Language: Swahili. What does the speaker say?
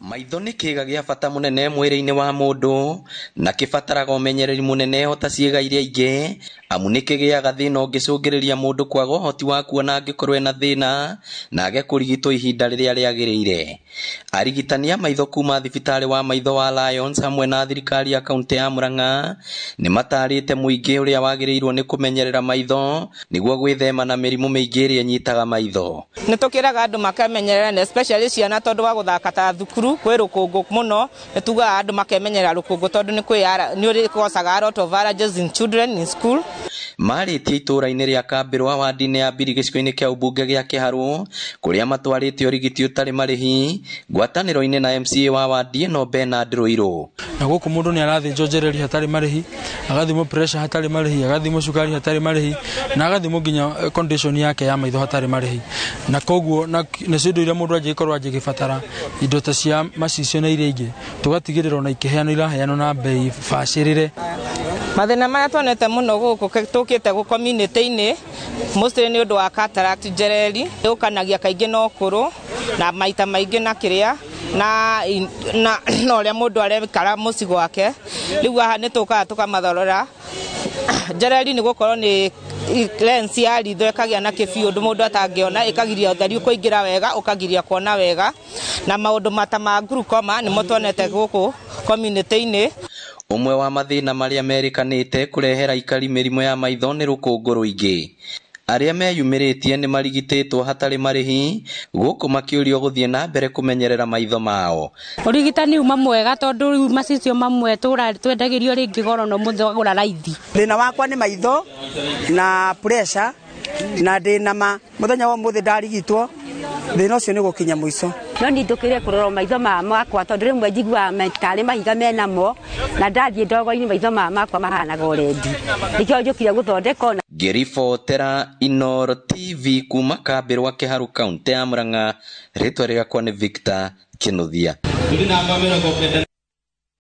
maitho nä kä ga gä a bata må nene mwä-rä-inä wa må ndå na kä bataraga å munene hota ciäga iria ingä amu nä kä gä aga thä na å ngä cå ngä rä ria må ndå kwaga å hoti wa kuona angä korwo na thä na na age kå rigitwo ihinda rä rä a rä agä rä ire maitho kuma thibitarä wa maitho wa Lions hamwe na thirikari ya kaunti ya muranga rang'a nä matarä te må ingä å rä a wagä rä irwo nä kå menyerera maitho nĩguo gwĩthema na mĩrimũ mĩingĩ ĩrĩa ĩnyitaga maitho nä tå kä raga andå makamenyerera ciana tondå wa gå thaka ta thukuru cukuru kwä rå kå ngå må nä tugaga andå makemenyerera rå kå ngå tondå nä nä å kocaga arot of allergies in children in school marĩtie itũũra-inĩ rĩa gä a kä ya kå rä a matwarä ũmbunge å rigiti å tarä marä hi ngwatanä ngwatanĩro-inĩ na mca wa no ĩno rå irå na gũkũ mũndũ nĩ arathĩnjwo njereri hatarĩ marĩhi agathimwo pressure hatarĩ marĩhi agathimå cukari marä hi na agathimå nginya condition yake ya maitho marä hi na koguo nacio indo iria mundu aje gifatara indo ta cia macicio na iria ingi tugatigirira ona ikiheano iraheano na mbei bacirire mathina maria twonete muno guku tukite gu community-ini mostly ni undu wa cataract jereri ukanagia kaingi na kuru na maita maingi na kiria na na uria mundu arekara muci gwake riu haha ni tukaga tukamathorora njareri nä korwo nä lensi ya ritho a na kĩbiũ ũndũ mũndũ atangĩona ĩkagiria ũtheri kũingĩra wega kagiria kuona wega na ndå mata ma glaucoma nĩmo tuonete gũkũ community-inĩ ũmwe wa mathĩna te kå rehera ikari rimå ya maitho ngå rå ingä aria meyumĩrĩtie nĩ marigitĩtwo hatarĩ marĩhi gũkũ makĩũrio gũthiĩ na mbere kũmenyerera maitho mao ũrigitani uma mwega tondũ rĩu macicio mamwe tũra twendagĩrio rĩngĩ goro no mũthogora raithi thĩna wakwa nĩ maitho na pressure na ndä nama må thenya wa må thä ndarigitwo thä na å cio nä gå kinya må ico no nindå kä re kå rorwo maitho ma makwa tondå rä mwe njiguaga tarä mahiga menamo na ndathiä ndogo-inä maitho ma makwa mahanaga å rendi nä kä o njå kire gå ngä ribotera inoro tv kuma kambä rwa kä haru kauntä ya må rang'a rä twa rä gakwa nä victor kä nå thia